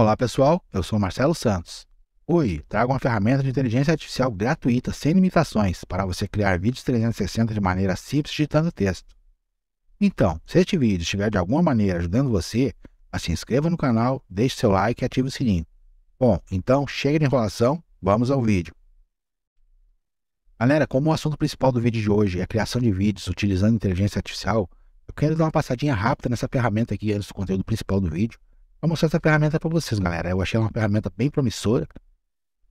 Olá pessoal, eu sou Marcelo Santos. Oi, trago uma ferramenta de inteligência artificial gratuita, sem limitações, para você criar vídeos 360 de maneira simples digitando texto. Então, se este vídeo estiver de alguma maneira ajudando você, se inscreva no canal, deixe seu like e ative o sininho. Bom, então chega de enrolação, vamos ao vídeo. Galera, como o assunto principal do vídeo de hoje é a criação de vídeos utilizando inteligência artificial, eu quero dar uma passadinha rápida nessa ferramenta aqui antes do conteúdo principal do vídeo Vou mostrar essa ferramenta para vocês, galera. Eu achei uma ferramenta bem promissora.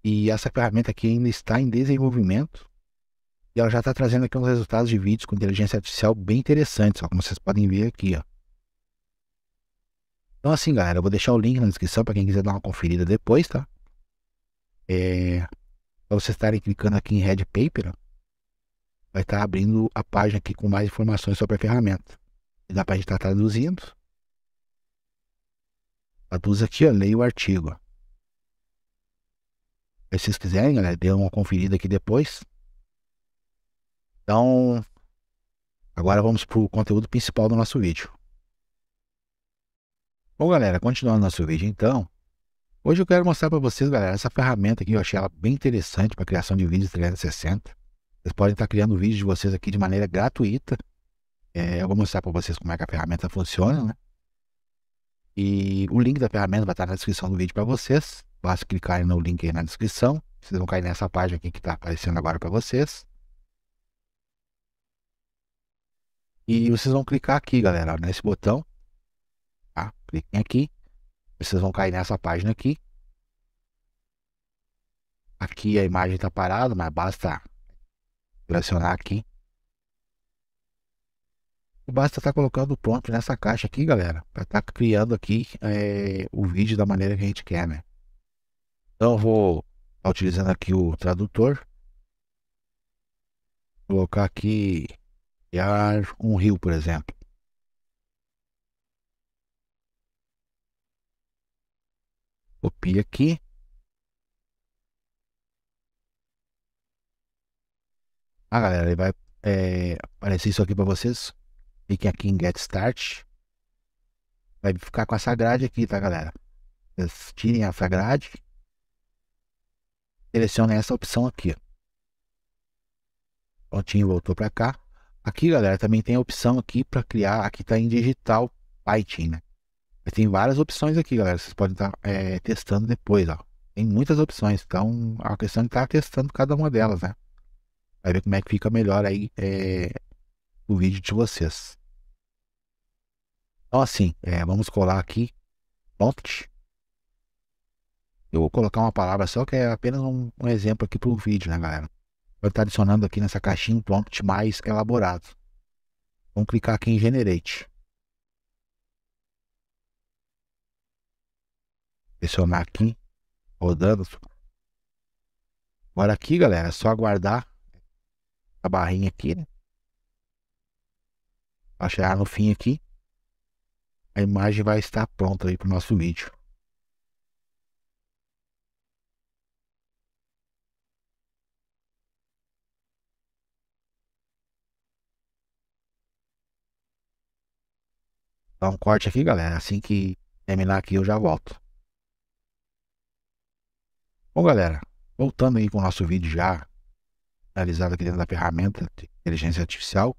E essa ferramenta aqui ainda está em desenvolvimento. E ela já está trazendo aqui uns resultados de vídeos com inteligência artificial bem interessantes, ó, como vocês podem ver aqui. Ó. Então assim, galera, eu vou deixar o link na descrição para quem quiser dar uma conferida depois, tá? É... Para vocês estarem clicando aqui em Red Paper, ó, vai estar tá abrindo a página aqui com mais informações sobre a ferramenta. E dá para a gente estar tá traduzindo. Traduz aqui, ó, leia o artigo. Aí, se vocês quiserem, galera, dê uma conferida aqui depois. Então, agora vamos para o conteúdo principal do nosso vídeo. Bom, galera, continuando nosso vídeo então. Hoje eu quero mostrar para vocês, galera, essa ferramenta aqui. Eu achei ela bem interessante para criação de vídeos 360. Vocês podem estar tá criando vídeos de vocês aqui de maneira gratuita. É, eu vou mostrar para vocês como é que a ferramenta funciona, né? E o link da ferramenta vai estar na descrição do vídeo para vocês. Basta clicar no link aí na descrição. Vocês vão cair nessa página aqui que está aparecendo agora para vocês. E vocês vão clicar aqui, galera, nesse botão. Tá? Cliquem aqui. Vocês vão cair nessa página aqui. Aqui a imagem está parada, mas basta pressionar aqui basta estar tá colocando o prompt nessa caixa aqui, galera, para estar tá criando aqui é, o vídeo da maneira que a gente quer, né? Então vou tá utilizando aqui o tradutor, colocar aqui criar um rio, por exemplo. Copia aqui. Ah, galera, ele vai é, aparecer isso aqui para vocês clique aqui em Get Start. Vai ficar com essa grade aqui, tá, galera? Vocês tirem essa grade. Selecionem essa opção aqui. Prontinho, voltou para cá. Aqui, galera, também tem a opção aqui para criar. Aqui tá em digital Python, né? Mas tem várias opções aqui, galera. Vocês podem estar tá, é, testando depois, ó. Tem muitas opções. Então, a questão é estar tá testando cada uma delas, né? Vai ver como é que fica melhor aí é, o vídeo de vocês. Então assim, é, vamos colar aqui. Prompt. Eu vou colocar uma palavra só que é apenas um, um exemplo aqui para o vídeo, né, galera? Vai estar adicionando aqui nessa caixinha um prompt mais elaborado. Vamos clicar aqui em Generate. Pressionar aqui, rodando. Agora aqui, galera, é só aguardar a barrinha aqui, né? Achar no fim aqui a imagem vai estar pronta aí para o nosso vídeo. Dá um corte aqui, galera. Assim que terminar aqui, eu já volto. Bom, galera, voltando aí com o nosso vídeo já realizado aqui dentro da ferramenta de inteligência artificial.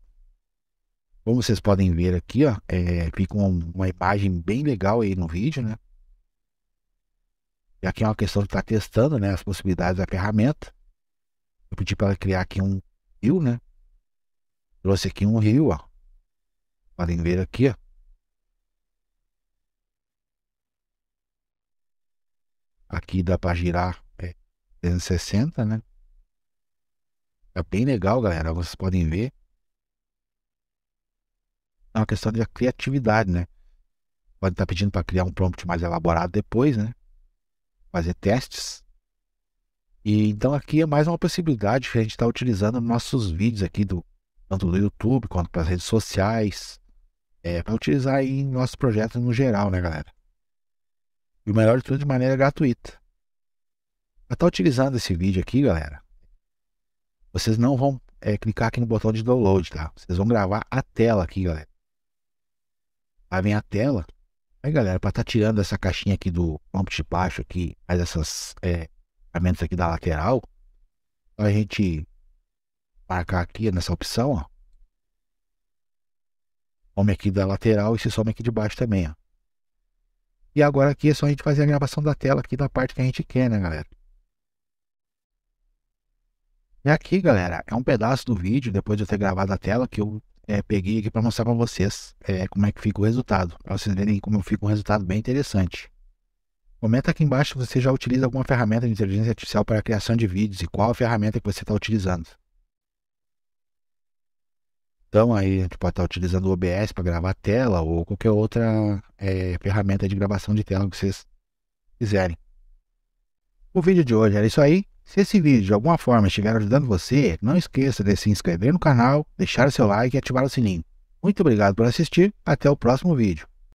Como vocês podem ver aqui, ó, é, fica uma, uma imagem bem legal aí no vídeo, né? E aqui é uma questão de estar tá testando né, as possibilidades da ferramenta. Eu pedi para ela criar aqui um rio, né? Trouxe aqui um rio, ó. Podem ver aqui, ó. Aqui dá para girar é, 360, né? É bem legal, galera. Vocês podem ver é uma questão de criatividade, né? Pode estar tá pedindo para criar um prompt mais elaborado depois, né? Fazer testes. E então aqui é mais uma possibilidade que a gente está utilizando nos nossos vídeos aqui do tanto do YouTube quanto para as redes sociais, é, para utilizar aí em nossos projetos no geral, né, galera? E o melhor de tudo de maneira gratuita. Para estar tá utilizando esse vídeo aqui, galera, vocês não vão é, clicar aqui no botão de download, tá? Vocês vão gravar a tela aqui, galera. Aí vem a tela. Aí, galera, para estar tá tirando essa caixinha aqui do prompt de baixo aqui, faz essas é, aqui da lateral, a gente marcar aqui nessa opção, ó. Some aqui da lateral e se some aqui de baixo também, ó. E agora aqui é só a gente fazer a gravação da tela aqui da parte que a gente quer, né, galera? E aqui, galera, é um pedaço do vídeo, depois de eu ter gravado a tela, que eu é, peguei aqui para mostrar para vocês é, como é que fica o resultado, para vocês verem como fica um resultado bem interessante. Comenta aqui embaixo se você já utiliza alguma ferramenta de inteligência artificial para a criação de vídeos e qual a ferramenta que você está utilizando. Então aí a gente pode estar tá utilizando o OBS para gravar tela ou qualquer outra é, ferramenta de gravação de tela que vocês quiserem. O vídeo de hoje era isso aí. Se esse vídeo de alguma forma estiver ajudando você, não esqueça de se inscrever no canal, deixar seu like e ativar o sininho. Muito obrigado por assistir, até o próximo vídeo.